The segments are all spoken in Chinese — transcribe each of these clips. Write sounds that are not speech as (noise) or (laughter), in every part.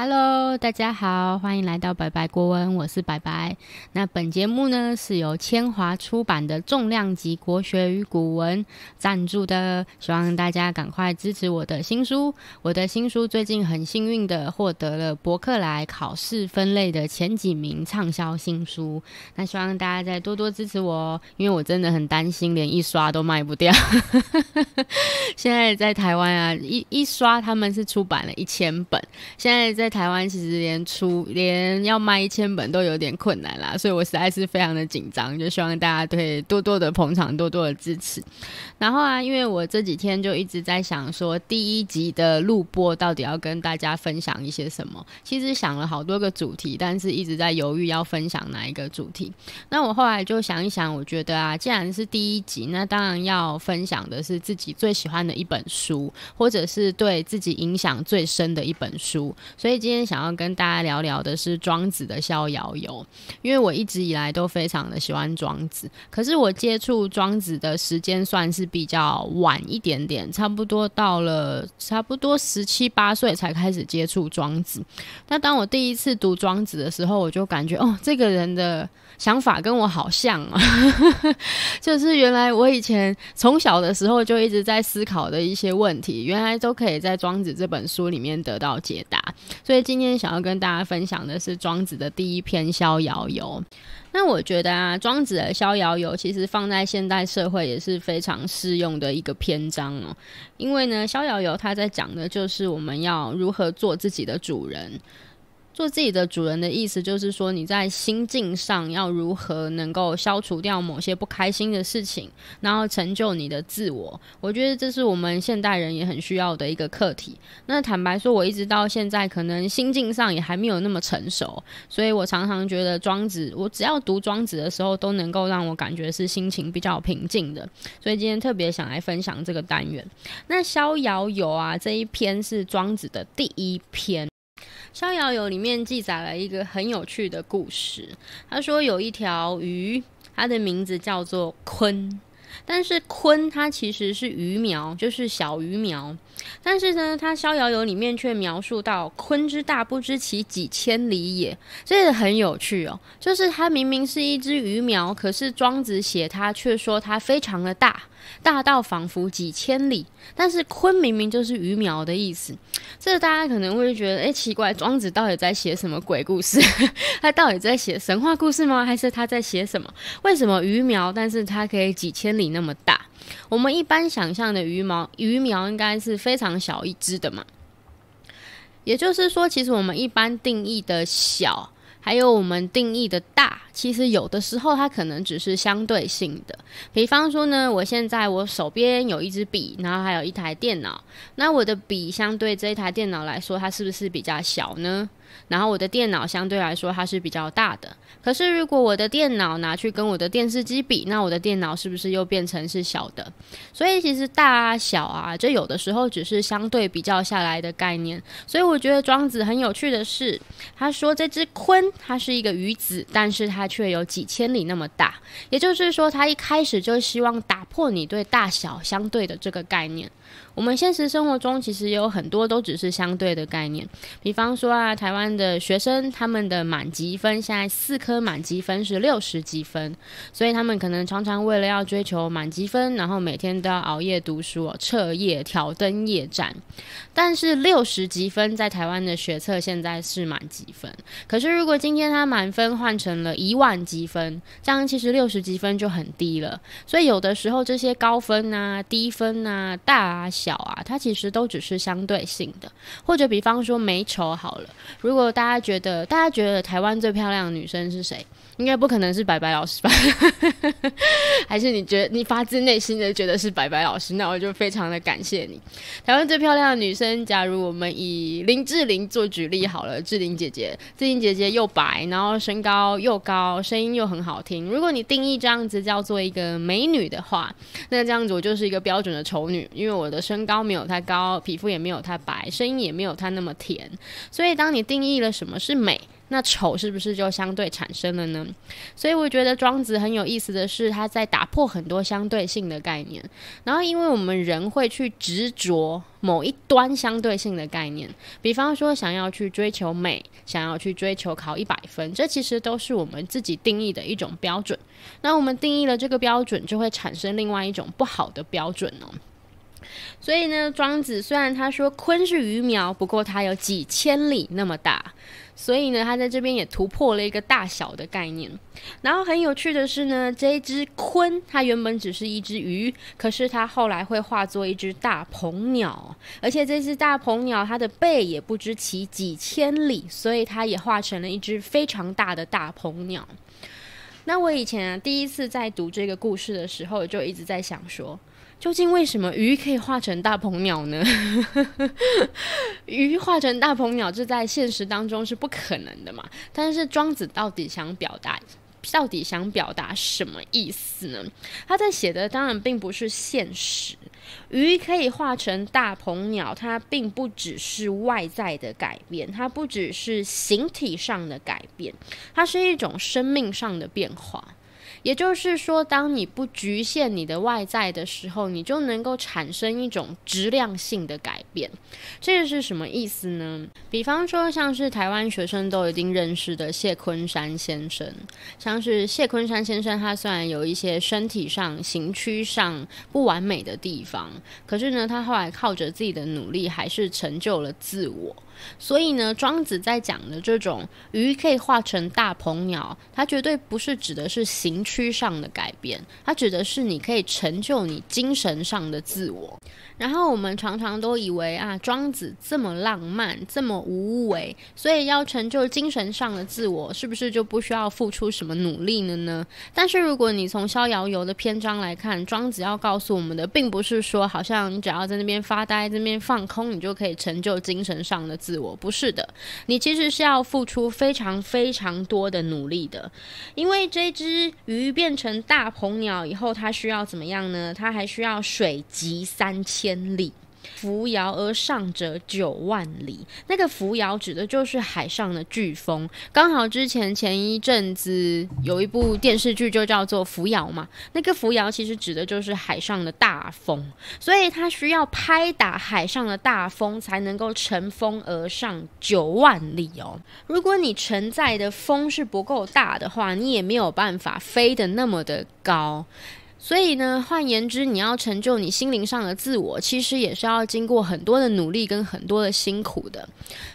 Hello，大家好，欢迎来到白白国文，我是白白。那本节目呢是由千华出版的重量级国学与古文赞助的，希望大家赶快支持我的新书。我的新书最近很幸运的获得了博客来考试分类的前几名畅销新书，那希望大家再多多支持我哦，因为我真的很担心连一刷都卖不掉。(laughs) 现在在台湾啊，一一刷他们是出版了一千本，现在在。台湾其实连出连要卖一千本都有点困难啦，所以我实在是非常的紧张，就希望大家对多多的捧场，多多的支持。然后啊，因为我这几天就一直在想说，第一集的录播到底要跟大家分享一些什么？其实想了好多个主题，但是一直在犹豫要分享哪一个主题。那我后来就想一想，我觉得啊，既然是第一集，那当然要分享的是自己最喜欢的一本书，或者是对自己影响最深的一本书，所以。今天想要跟大家聊聊的是《庄子》的《逍遥游》，因为我一直以来都非常的喜欢庄子。可是我接触庄子的时间算是比较晚一点点，差不多到了差不多十七八岁才开始接触庄子。那当我第一次读庄子的时候，我就感觉哦，这个人的。想法跟我好像啊，(laughs) 就是原来我以前从小的时候就一直在思考的一些问题，原来都可以在《庄子》这本书里面得到解答。所以今天想要跟大家分享的是《庄子》的第一篇《逍遥游》。那我觉得啊，《庄子》的《逍遥游》其实放在现代社会也是非常适用的一个篇章哦，因为呢，《逍遥游》它在讲的就是我们要如何做自己的主人。做自己的主人的意思，就是说你在心境上要如何能够消除掉某些不开心的事情，然后成就你的自我。我觉得这是我们现代人也很需要的一个课题。那坦白说，我一直到现在可能心境上也还没有那么成熟，所以我常常觉得庄子，我只要读庄子的时候，都能够让我感觉是心情比较平静的。所以今天特别想来分享这个单元。那《逍遥游》啊，这一篇是庄子的第一篇。《逍遥游》里面记载了一个很有趣的故事。他说有一条鱼，它的名字叫做鲲，但是鲲它其实是鱼苗，就是小鱼苗。但是呢，他《逍遥游》里面却描述到“鲲之大，不知其几千里也”，这个很有趣哦。就是它明明是一只鱼苗，可是庄子写它却说它非常的大，大到仿佛几千里。但是“鲲”明明就是鱼苗的意思，这个大家可能会觉得，哎，奇怪，庄子到底在写什么鬼故事？(laughs) 他到底在写神话故事吗？还是他在写什么？为什么鱼苗，但是它可以几千里那么大？我们一般想象的鱼苗，鱼苗应该是非常小一只的嘛，也就是说，其实我们一般定义的小，还有我们定义的大。其实有的时候它可能只是相对性的，比方说呢，我现在我手边有一支笔，然后还有一台电脑，那我的笔相对这一台电脑来说，它是不是比较小呢？然后我的电脑相对来说它是比较大的。可是如果我的电脑拿去跟我的电视机比，那我的电脑是不是又变成是小的？所以其实大小啊，就有的时候只是相对比较下来的概念。所以我觉得庄子很有趣的是，他说这只鲲它是一个鱼子，但是它却有几千里那么大，也就是说，他一开始就希望打破你对大小相对的这个概念。我们现实生活中其实有很多都只是相对的概念，比方说啊，台湾的学生他们的满级分现在四科满级分是六十积分，所以他们可能常常为了要追求满级分，然后每天都要熬夜读书，彻夜挑灯夜战。但是六十级分在台湾的学测现在是满级分，可是如果今天他满分换成了一万积分，这样其实六十积分就很低了。所以有的时候这些高分啊、低分啊、大啊、小啊，它其实都只是相对性的。或者比方说美丑好了，如果大家觉得大家觉得台湾最漂亮的女生是谁？应该不可能是白白老师吧？(laughs) 还是你觉得你发自内心的觉得是白白老师？那我就非常的感谢你。台湾最漂亮的女生，假如我们以林志玲做举例好了，志玲姐姐，志玲姐姐又白，然后身高又高，声音又很好听。如果你定义这样子叫做一个美女的话，那这样子我就是一个标准的丑女，因为我的身高没有太高，皮肤也没有太白，声音也没有她那么甜。所以当你定义了什么是美。那丑是不是就相对产生了呢？所以我觉得庄子很有意思的是，他在打破很多相对性的概念。然后，因为我们人会去执着某一端相对性的概念，比方说想要去追求美，想要去追求考一百分，这其实都是我们自己定义的一种标准。那我们定义了这个标准，就会产生另外一种不好的标准哦。所以呢，庄子虽然他说鲲是鱼苗，不过它有几千里那么大。所以呢，它在这边也突破了一个大小的概念。然后很有趣的是呢，这一只鲲它原本只是一只鱼，可是它后来会化作一只大鹏鸟，而且这只大鹏鸟它的背也不知其几千里，所以它也化成了一只非常大的大鹏鸟。那我以前第一次在读这个故事的时候，就一直在想说。究竟为什么鱼可以化成大鹏鸟呢？(laughs) 鱼化成大鹏鸟，这在现实当中是不可能的嘛？但是庄子到底想表达，到底想表达什么意思呢？他在写的当然并不是现实，鱼可以化成大鹏鸟，它并不只是外在的改变，它不只是形体上的改变，它是一种生命上的变化。也就是说，当你不局限你的外在的时候，你就能够产生一种质量性的改变。这个是什么意思呢？比方说，像是台湾学生都已经认识的谢坤山先生，像是谢坤山先生，他虽然有一些身体上、形区上不完美的地方，可是呢，他后来靠着自己的努力，还是成就了自我。所以呢，庄子在讲的这种鱼可以化成大鹏鸟，它绝对不是指的是形躯上的改变，它指的是你可以成就你精神上的自我。然后我们常常都以为啊，庄子这么浪漫，这么无为，所以要成就精神上的自我，是不是就不需要付出什么努力了呢？但是如果你从《逍遥游》的篇章来看，庄子要告诉我们的，并不是说好像你只要在那边发呆、在那边放空，你就可以成就精神上的自。自我不是的，你其实是要付出非常非常多的努力的，因为这只鱼变成大鹏鸟以后，它需要怎么样呢？它还需要水急三千里。扶摇而上者九万里，那个扶摇指的就是海上的飓风。刚好之前前一阵子有一部电视剧就叫做《扶摇》嘛，那个扶摇其实指的就是海上的大风，所以它需要拍打海上的大风才能够乘风而上九万里哦。如果你承载的风是不够大的话，你也没有办法飞得那么的高。所以呢，换言之，你要成就你心灵上的自我，其实也是要经过很多的努力跟很多的辛苦的。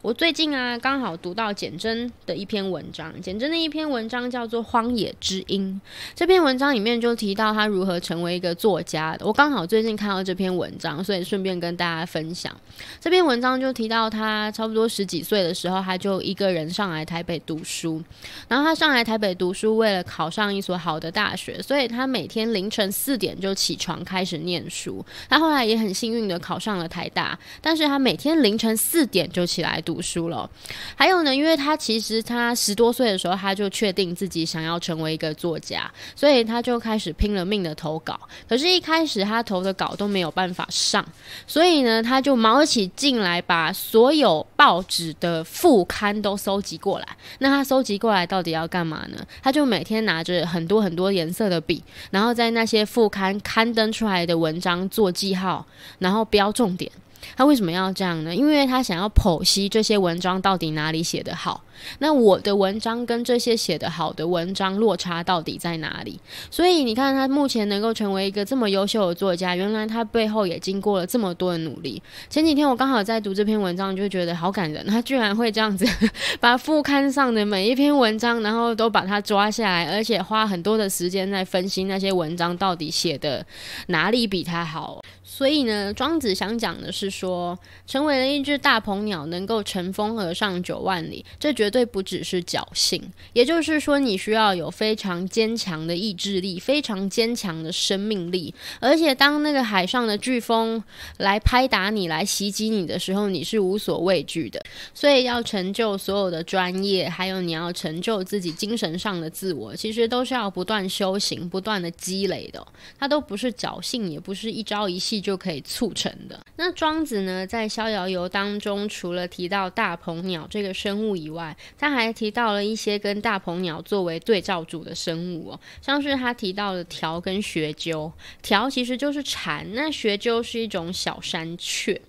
我最近啊，刚好读到简真的一篇文章，简真的一篇文章叫做《荒野之鹰》。这篇文章里面就提到他如何成为一个作家的。我刚好最近看到这篇文章，所以顺便跟大家分享。这篇文章就提到他差不多十几岁的时候，他就一个人上来台北读书，然后他上来台北读书，为了考上一所好的大学，所以他每天零。凌晨四点就起床开始念书，他后来也很幸运的考上了台大，但是他每天凌晨四点就起来读书了。还有呢，因为他其实他十多岁的时候，他就确定自己想要成为一个作家，所以他就开始拼了命的投稿。可是，一开始他投的稿都没有办法上，所以呢，他就卯起劲来把所有报纸的副刊都搜集过来。那他搜集过来到底要干嘛呢？他就每天拿着很多很多颜色的笔，然后在那。那些副刊刊登出来的文章做记号，然后标重点。他为什么要这样呢？因为他想要剖析这些文章到底哪里写得好。那我的文章跟这些写得好的文章落差到底在哪里？所以你看，他目前能够成为一个这么优秀的作家，原来他背后也经过了这么多的努力。前几天我刚好在读这篇文章，就觉得好感人。他居然会这样子 (laughs) 把副刊上的每一篇文章，然后都把它抓下来，而且花很多的时间在分析那些文章到底写的哪里比他好。所以呢，庄子想讲的是。说成为了一只大鹏鸟，能够乘风而上九万里，这绝对不只是侥幸。也就是说，你需要有非常坚强的意志力，非常坚强的生命力，而且当那个海上的飓风来拍打你、来袭击你的时候，你是无所畏惧的。所以，要成就所有的专业，还有你要成就自己精神上的自我，其实都是要不断修行、不断的积累的。它都不是侥幸，也不是一朝一夕就可以促成的。那庄。庄子呢，在《逍遥游》当中，除了提到大鹏鸟这个生物以外，他还提到了一些跟大鹏鸟作为对照组的生物哦，像是他提到的条跟学鸠。条其实就是蝉，那学鸠是一种小山雀。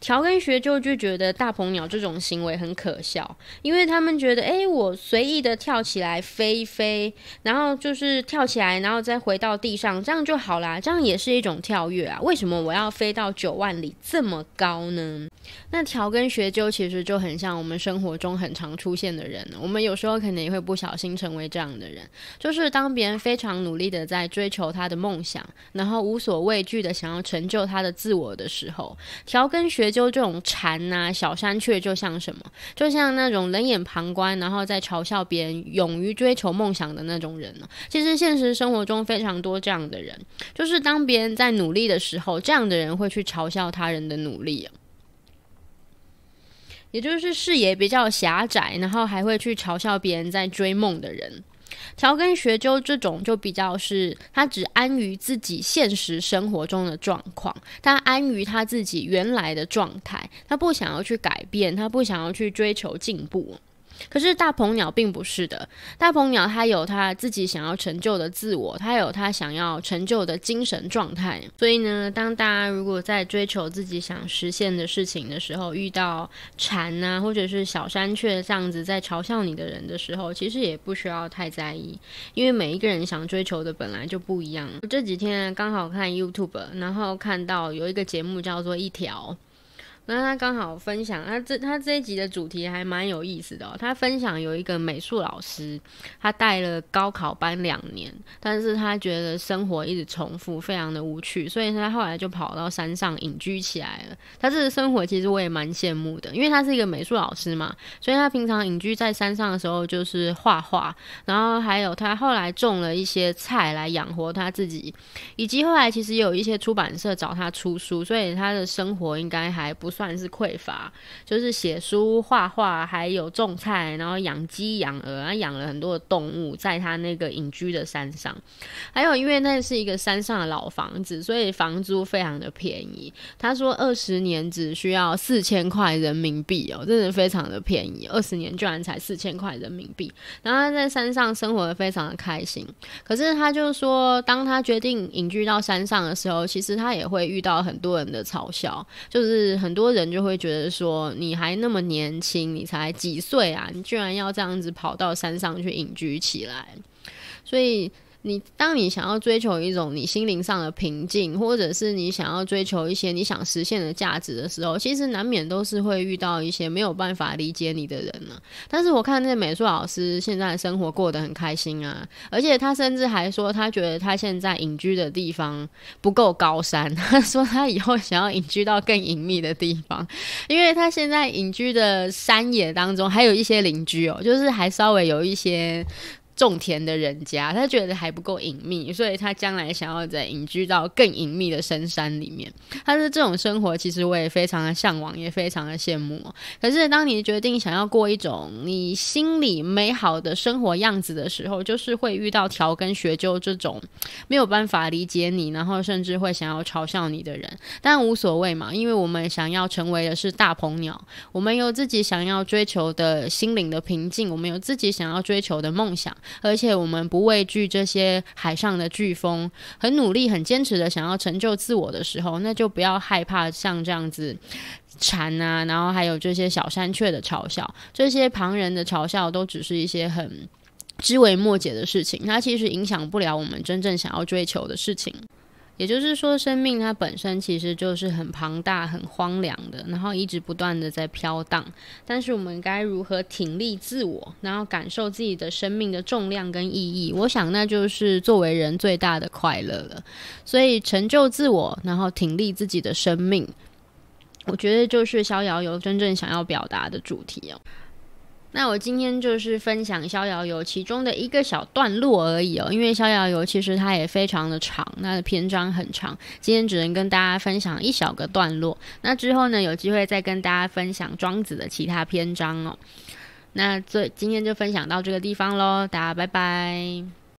调根学究就觉得大鹏鸟这种行为很可笑，因为他们觉得，哎，我随意的跳起来飞一飞，然后就是跳起来，然后再回到地上，这样就好啦，这样也是一种跳跃啊。为什么我要飞到九万里这么高呢？那调根学究其实就很像我们生活中很常出现的人，我们有时候可能也会不小心成为这样的人，就是当别人非常努力的在追求他的梦想，然后无所畏惧的想要成就他的自我的时候，调跟学究这种蝉呐、小山雀，就像什么？就像那种冷眼旁观，然后在嘲笑别人勇于追求梦想的那种人呢？其实现实生活中非常多这样的人，就是当别人在努力的时候，这样的人会去嘲笑他人的努力，也就是视野比较狭窄，然后还会去嘲笑别人在追梦的人。调根学究这种就比较是，他只安于自己现实生活中的状况，他安于他自己原来的状态，他不想要去改变，他不想要去追求进步。可是大鹏鸟并不是的，大鹏鸟它有它自己想要成就的自我，它有它想要成就的精神状态。所以呢，当大家如果在追求自己想实现的事情的时候，遇到蝉啊，或者是小山雀这样子在嘲笑你的人的时候，其实也不需要太在意，因为每一个人想追求的本来就不一样。这几天刚好看 YouTube，然后看到有一个节目叫做《一条》。那他刚好分享他这他这一集的主题还蛮有意思的哦。他分享有一个美术老师，他带了高考班两年，但是他觉得生活一直重复，非常的无趣，所以他后来就跑到山上隐居起来了。他这个生活其实我也蛮羡慕的，因为他是一个美术老师嘛，所以他平常隐居在山上的时候就是画画，然后还有他后来种了一些菜来养活他自己，以及后来其实有一些出版社找他出书，所以他的生活应该还不。算是匮乏，就是写书、画画，还有种菜，然后养鸡、养鹅，啊，养了很多的动物，在他那个隐居的山上。还有，因为那是一个山上的老房子，所以房租非常的便宜。他说，二十年只需要四千块人民币哦，真的非常的便宜，二十年居然才四千块人民币。然后他在山上生活的非常的开心。可是他就说，当他决定隐居到山上的时候，其实他也会遇到很多人的嘲笑，就是很多。多人就会觉得说，你还那么年轻，你才几岁啊？你居然要这样子跑到山上去隐居起来，所以。你当你想要追求一种你心灵上的平静，或者是你想要追求一些你想实现的价值的时候，其实难免都是会遇到一些没有办法理解你的人呢。但是我看那美术老师现在生活过得很开心啊，而且他甚至还说他觉得他现在隐居的地方不够高山，(laughs) 他说他以后想要隐居到更隐秘的地方，因为他现在隐居的山野当中还有一些邻居哦，就是还稍微有一些。种田的人家，他觉得还不够隐秘，所以他将来想要在隐居到更隐秘的深山里面。他是这种生活，其实我也非常的向往，也非常的羡慕。可是，当你决定想要过一种你心里美好的生活样子的时候，就是会遇到调根学究这种没有办法理解你，然后甚至会想要嘲笑你的人。但无所谓嘛，因为我们想要成为的是大鹏鸟，我们有自己想要追求的心灵的平静，我们有自己想要追求的梦想。而且我们不畏惧这些海上的飓风，很努力、很坚持的想要成就自我的时候，那就不要害怕像这样子蝉啊，然后还有这些小山雀的嘲笑，这些旁人的嘲笑都只是一些很知微末节的事情，它其实影响不了我们真正想要追求的事情。也就是说，生命它本身其实就是很庞大、很荒凉的，然后一直不断的在飘荡。但是我们该如何挺立自我，然后感受自己的生命的重量跟意义？我想，那就是作为人最大的快乐了。所以成就自我，然后挺立自己的生命，我觉得就是《逍遥游》真正想要表达的主题哦。那我今天就是分享《逍遥游》其中的一个小段落而已哦，因为《逍遥游》其实它也非常的长，那篇章很长，今天只能跟大家分享一小个段落。那之后呢，有机会再跟大家分享庄子的其他篇章哦。那这今天就分享到这个地方喽，大家拜拜。